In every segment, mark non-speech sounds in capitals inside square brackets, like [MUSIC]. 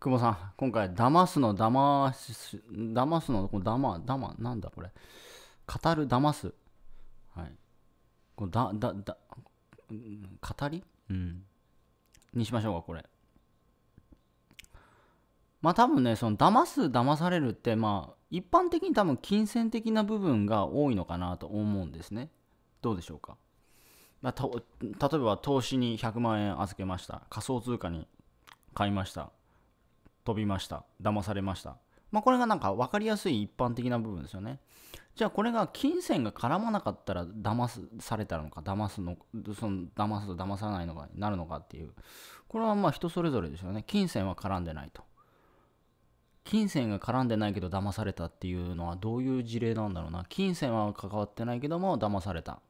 久保さん、今回、騙すの、騙す、騙すの、この騙、騙、なんだこれ。語る、騙す。はい。このだ、だ、だ、語りうん。にしましょうか、これ。まあ多分ね、その騙す、騙されるって、まあ、一般的に多分金銭的な部分が多いのかなと思うんですね。どうでしょうか。まあ、例えば投資に100万円預けました。仮想通貨に買いました。飛びました騙されましたまあこれがなんか分かりやすい一般的な部分ですよねじゃあこれが金銭が絡まなかったら騙すされたのか騙すのその騙すと騙さないのかになるのかっていうこれはまあ人それぞれですよね金銭は絡んでないと金銭が絡んでないけど騙されたっていうのはどういう事例なんだろうな金銭は関わってないけども騙された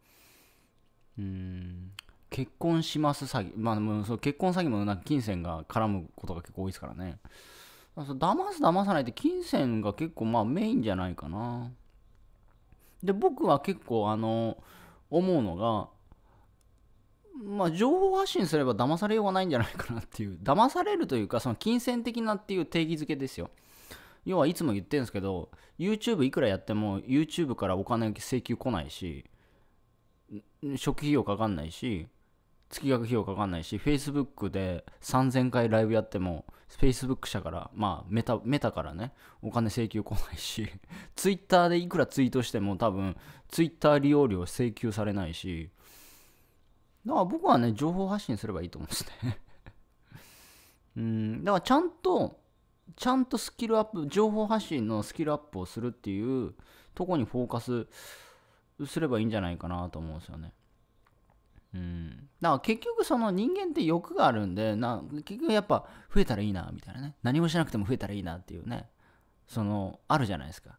うーん結婚します詐欺、まあ、その結婚詐欺もなんか金銭が絡むことが結構多いですからね。だます、騙す騙さないって金銭が結構まあメインじゃないかな。で、僕は結構あの、思うのが、まあ、情報発信すれば騙されようがないんじゃないかなっていう、騙されるというか、その金銭的なっていう定義づけですよ。要はいつも言ってるんですけど、YouTube いくらやっても YouTube からお金請求来ないし、初期費用かかんないし、月額費用かかんないし Facebook で3000回ライブやっても Facebook 社からまあメタメタからねお金請求来ないし [LAUGHS] Twitter でいくらツイートしても多分 Twitter 利用料請求されないしだから僕はね情報発信すればいいと思うんですね [LAUGHS] うんだからちゃんとちゃんとスキルアップ情報発信のスキルアップをするっていうとこにフォーカスすればいいんじゃないかなと思うんですよねうん、だから結局その人間って欲があるんでな結局やっぱ増えたらいいなみたいなね何もしなくても増えたらいいなっていうねそのあるじゃないですか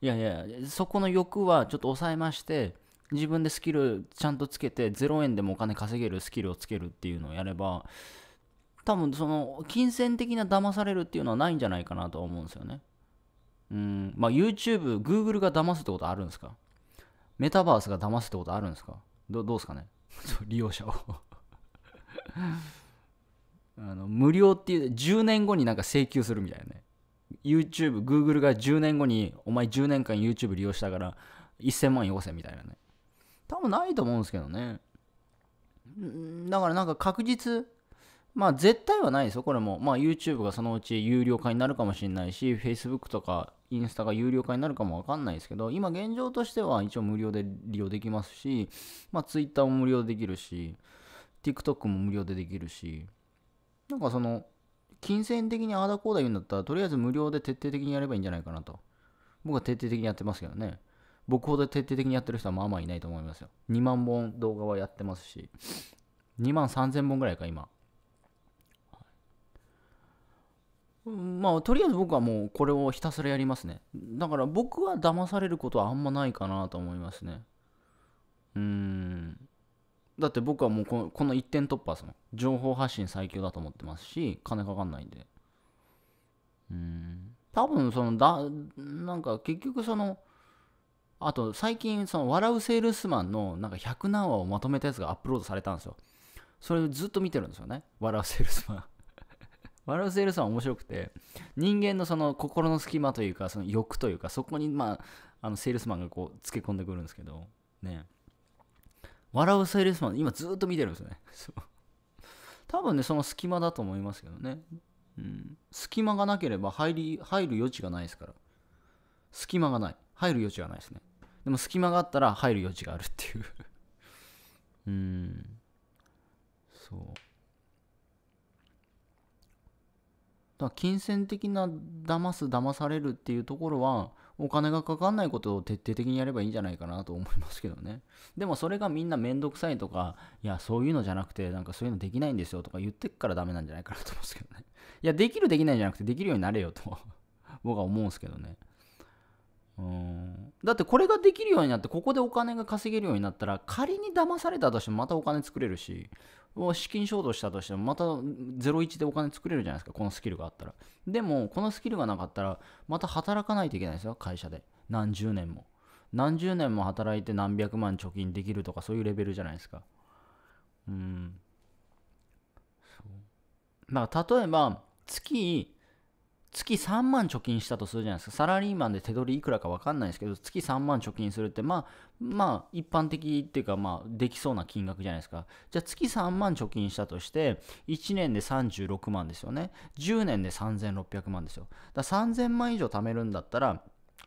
いやいやそこの欲はちょっと抑えまして自分でスキルちゃんとつけて0円でもお金稼げるスキルをつけるっていうのをやれば多分その金銭的な騙されるっていうのはないんじゃないかなと思うんですよねうんまあ YouTube、Google が騙すってことあるんですかメタバースが騙すってことあるんですかどどうですかね [LAUGHS] 利用者を [LAUGHS] あの無料っていう10年後になんか請求するみたいなね YouTube、Google が10年後にお前10年間 YouTube 利用したから1000万よこせみたいなね多分ないと思うんですけどねだからなんか確実まあ絶対はないですよこれもまあ YouTube がそのうち有料化になるかもしれないし Facebook とかインスタが有料化になるかもわかんないですけど、今現状としては一応無料で利用できますし、まあ Twitter も無料でできるし、TikTok も無料でできるし、なんかその、金銭的にあーだこダだ言うんだったら、とりあえず無料で徹底的にやればいいんじゃないかなと。僕は徹底的にやってますけどね。僕ほど徹底的にやってる人はまあまあいないと思いますよ。2万本動画はやってますし、2万3000本ぐらいか、今。まあとりあえず僕はもうこれをひたすらやりますねだから僕は騙されることはあんまないかなと思いますねうんだって僕はもうこの一点突破ですもん情報発信最強だと思ってますし金かかんないんでうん多分そのだなんか結局そのあと最近その笑うセールスマンのなんか100何話をまとめたやつがアップロードされたんですよそれずっと見てるんですよね笑うセールスマンワルセールマンは面白くて、人間のその心の隙間というか、その欲というか、そこに、まあ、あのセールスマンがこう、つけ込んでくるんですけど、ね。笑うセールスマン、今ずっと見てるんですね。そう。多分ね、その隙間だと思いますけどね。うん。隙間がなければ入り、入る余地がないですから。隙間がない。入る余地がないですね。でも隙間があったら入る余地があるっていう [LAUGHS] うん。そう。だ金銭的な騙す騙されるっていうところはお金がかかんないことを徹底的にやればいいんじゃないかなと思いますけどね [LAUGHS] でもそれがみんな面倒くさいとかいやそういうのじゃなくてなんかそういうのできないんですよとか言ってっからダメなんじゃないかなと思うんですけどね [LAUGHS] いやできるできないじゃなくてできるようになれよと僕は思うんですけどねうんだってこれができるようになってここでお金が稼げるようになったら仮に騙されたとしてもまたお金作れるし資金衝動したとしてもまた01でお金作れるじゃないですかこのスキルがあったらでもこのスキルがなかったらまた働かないといけないですよ会社で何十年も何十年も働いて何百万貯金できるとかそういうレベルじゃないですかうんまあ例えば月月3万貯金したとするじゃないですか。サラリーマンで手取りいくらか分かんないですけど、月3万貯金するって、まあ、まあ、一般的っていうか、まあ、できそうな金額じゃないですか。じゃあ、月3万貯金したとして、1年で36万ですよね。10年で3600万ですよ。だ3000万以上貯めるんだったら、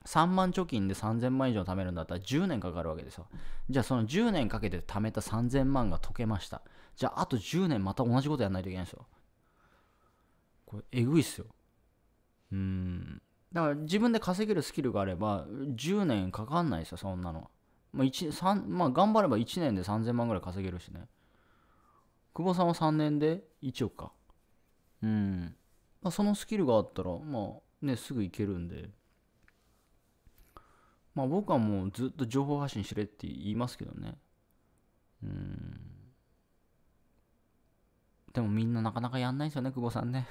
3万貯金で3000万以上貯めるんだったら10年かかるわけですよ。じゃあその10年かけて貯めた3000万が解けました。じゃああと10年また同じことやらないといけないんですよ。これえぐいっすよ。うんだから自分で稼げるスキルがあれば10年かかんないですよそんなの、まあ1 3まあ、頑張れば1年で3000万ぐらい稼げるしね久保さんは3年で1億かうん、まあ、そのスキルがあったらまあねすぐいけるんでまあ僕はもうずっと情報発信しれって言いますけどねうんでもみんななかなかやんないですよね久保さんね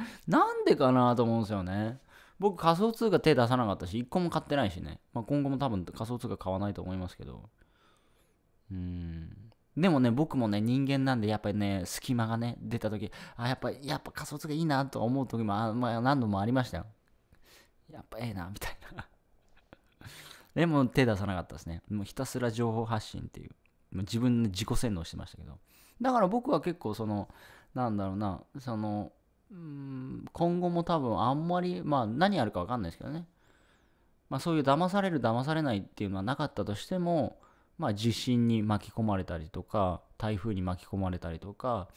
[LAUGHS] なんでかなと思うんですよね。僕仮想通貨手出さなかったし、1個も買ってないしね。まあ、今後も多分仮想通貨買わないと思いますけど。うん。でもね、僕もね、人間なんで、やっぱりね、隙間がね、出た時、あ、やっぱ、やっぱ仮想通貨いいなと思う時も、あまあ、何度もありましたよ。やっぱええな、みたいな [LAUGHS] でも手出さなかったですね。もうひたすら情報発信っていう。もう自分で自己洗脳してましたけど。だから僕は結構その、なんだろうな、その、うん今後も多分あんまり、まあ何あるかわかんないですけどね。まあそういう騙される騙されないっていうのはなかったとしても、まあ地震に巻き込まれたりとか、台風に巻き込まれたりとか、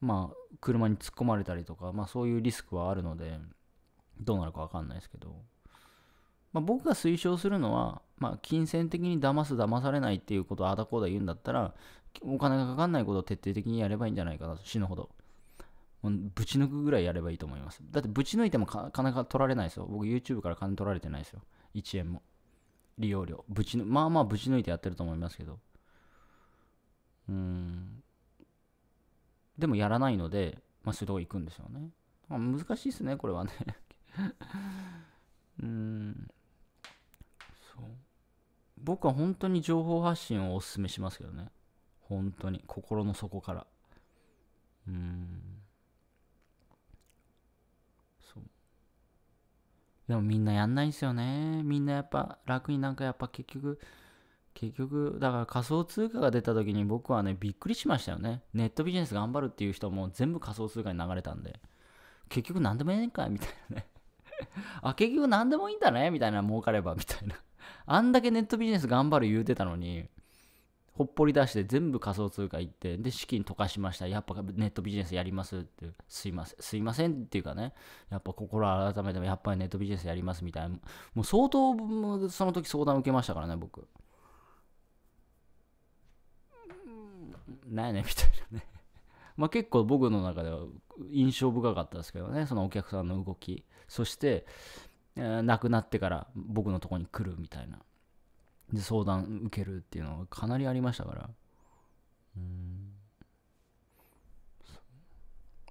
まあ車に突っ込まれたりとか、まあそういうリスクはあるので、どうなるかわかんないですけど。まあ、僕が推奨するのは、まあ、金銭的に騙す騙されないっていうことをあだこうだ言うんだったらお金がかかんないことを徹底的にやればいいんじゃないかな死ぬほど。ぶち抜くぐらいやればいいと思います。だってぶち抜いてもかなか取られないですよ。僕 YouTube から金取られてないですよ。1円も。利用料。ぶちまあまあぶち抜いてやってると思いますけど。うん。でもやらないので、まあそうい行くんですよね。まあ、難しいですね、これはね [LAUGHS] うん。そう。僕は本当に情報発信をお勧めしますけどね。本当に。心の底から。うーん。そうでもみんなやんないんすよねみんなやっぱ楽になんかやっぱ結局結局だから仮想通貨が出た時に僕はねびっくりしましたよねネットビジネス頑張るっていう人も全部仮想通貨に流れたんで結局何でもええんかいみたいなねあ結局何でもいいんだねみたいな儲かればみたいなあんだけネットビジネス頑張る言うてたのにほっぽり出して全部仮想通貨行ってで資金溶かしましたやっぱネットビジネスやりますってすいませんすいませんっていうかねやっぱ心改めてもやっぱりネットビジネスやりますみたいなもう相当その時相談受けましたからね僕なんやねみたいなねまあ結構僕の中では印象深かったですけどねそのお客さんの動きそして、亡くなってから僕のとこに来るみたいなで相談受けるっていうのはかなりありましたからうん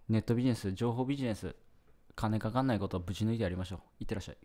ネットビジネス情報ビジネス金かかんないことはぶち抜いてやりましょういってらっしゃい